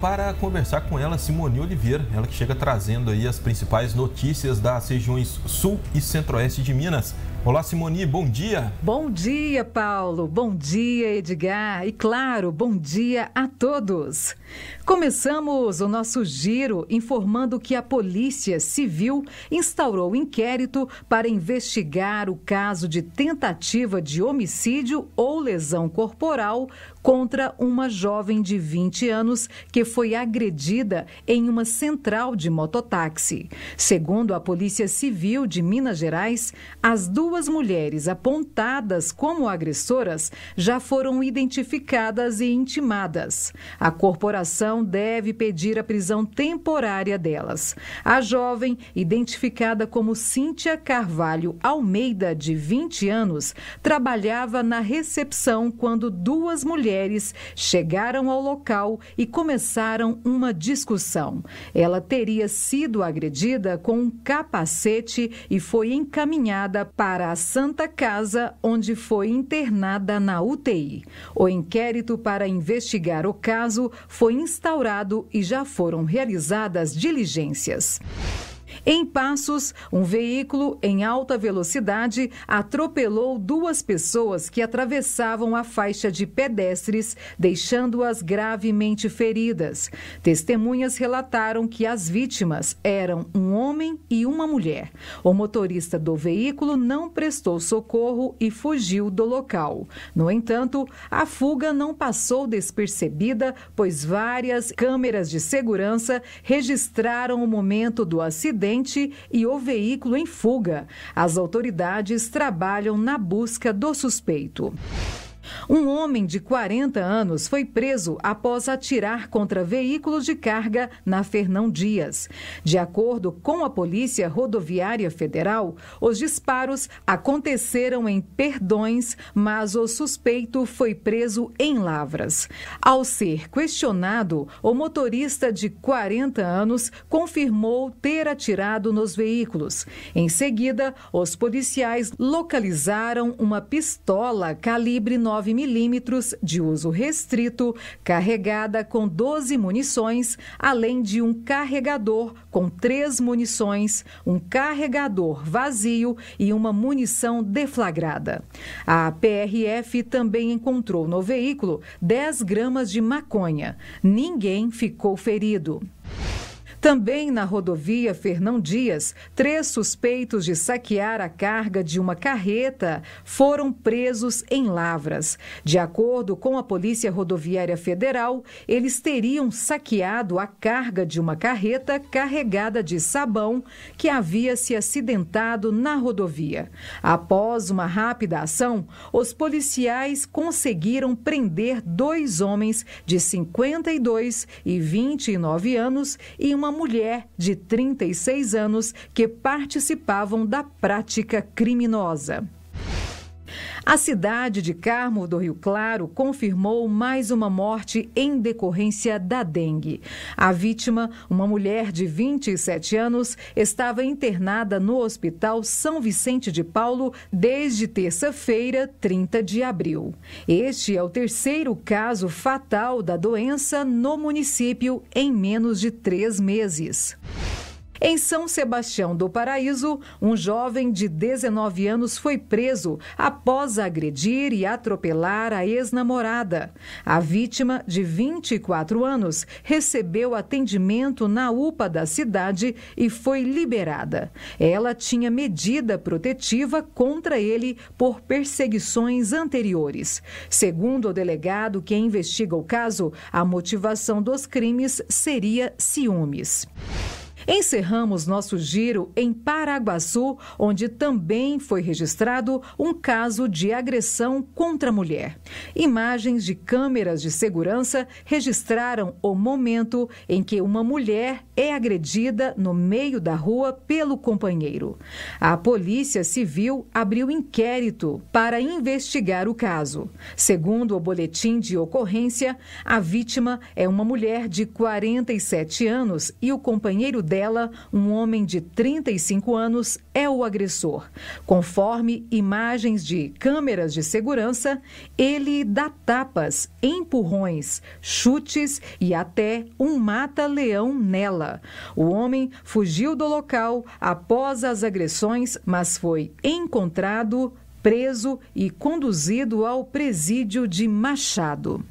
para conversar com ela, Simone Oliveira, ela que chega trazendo aí as principais notícias das regiões sul e centro-oeste de Minas. Olá, Simoni, bom dia. Bom dia, Paulo. Bom dia, Edgar. E claro, bom dia a todos. Começamos o nosso giro informando que a Polícia Civil instaurou inquérito para investigar o caso de tentativa de homicídio ou lesão corporal contra uma jovem de 20 anos que foi agredida em uma central de mototáxi. Segundo a Polícia Civil de Minas Gerais, as duas duas mulheres apontadas como agressoras já foram identificadas e intimadas. A corporação deve pedir a prisão temporária delas. A jovem, identificada como Cíntia Carvalho Almeida, de 20 anos, trabalhava na recepção quando duas mulheres chegaram ao local e começaram uma discussão. Ela teria sido agredida com um capacete e foi encaminhada para para a Santa Casa, onde foi internada na UTI. O inquérito para investigar o caso foi instaurado e já foram realizadas diligências. Em Passos, um veículo em alta velocidade atropelou duas pessoas que atravessavam a faixa de pedestres, deixando-as gravemente feridas. Testemunhas relataram que as vítimas eram um homem e uma mulher. O motorista do veículo não prestou socorro e fugiu do local. No entanto, a fuga não passou despercebida, pois várias câmeras de segurança registraram o momento do acidente acidente e o veículo em fuga. As autoridades trabalham na busca do suspeito. Um homem de 40 anos foi preso após atirar contra veículo de carga na Fernão Dias. De acordo com a Polícia Rodoviária Federal, os disparos aconteceram em Perdões, mas o suspeito foi preso em Lavras. Ao ser questionado, o motorista de 40 anos confirmou ter atirado nos veículos. Em seguida, os policiais localizaram uma pistola calibre 9 9 milímetros de uso restrito, carregada com 12 munições, além de um carregador com três munições, um carregador vazio e uma munição deflagrada. A PRF também encontrou no veículo 10 gramas de maconha. Ninguém ficou ferido. Também na rodovia Fernão Dias, três suspeitos de saquear a carga de uma carreta foram presos em Lavras. De acordo com a Polícia Rodoviária Federal, eles teriam saqueado a carga de uma carreta carregada de sabão que havia se acidentado na rodovia. Após uma rápida ação, os policiais conseguiram prender dois homens de 52 e 29 anos e uma uma mulher de 36 anos que participavam da prática criminosa. A cidade de Carmo do Rio Claro confirmou mais uma morte em decorrência da dengue. A vítima, uma mulher de 27 anos, estava internada no Hospital São Vicente de Paulo desde terça-feira, 30 de abril. Este é o terceiro caso fatal da doença no município em menos de três meses. Em São Sebastião do Paraíso, um jovem de 19 anos foi preso após agredir e atropelar a ex-namorada. A vítima, de 24 anos, recebeu atendimento na UPA da cidade e foi liberada. Ela tinha medida protetiva contra ele por perseguições anteriores. Segundo o delegado que investiga o caso, a motivação dos crimes seria ciúmes. Encerramos nosso giro em Paraguaçu, onde também foi registrado um caso de agressão contra a mulher. Imagens de câmeras de segurança registraram o momento em que uma mulher é agredida no meio da rua pelo companheiro. A Polícia Civil abriu inquérito para investigar o caso. Segundo o boletim de ocorrência, a vítima é uma mulher de 47 anos e o companheiro dela, um homem de 35 anos é o agressor. Conforme imagens de câmeras de segurança, ele dá tapas, empurrões, chutes e até um mata-leão nela. O homem fugiu do local após as agressões, mas foi encontrado, preso e conduzido ao presídio de Machado.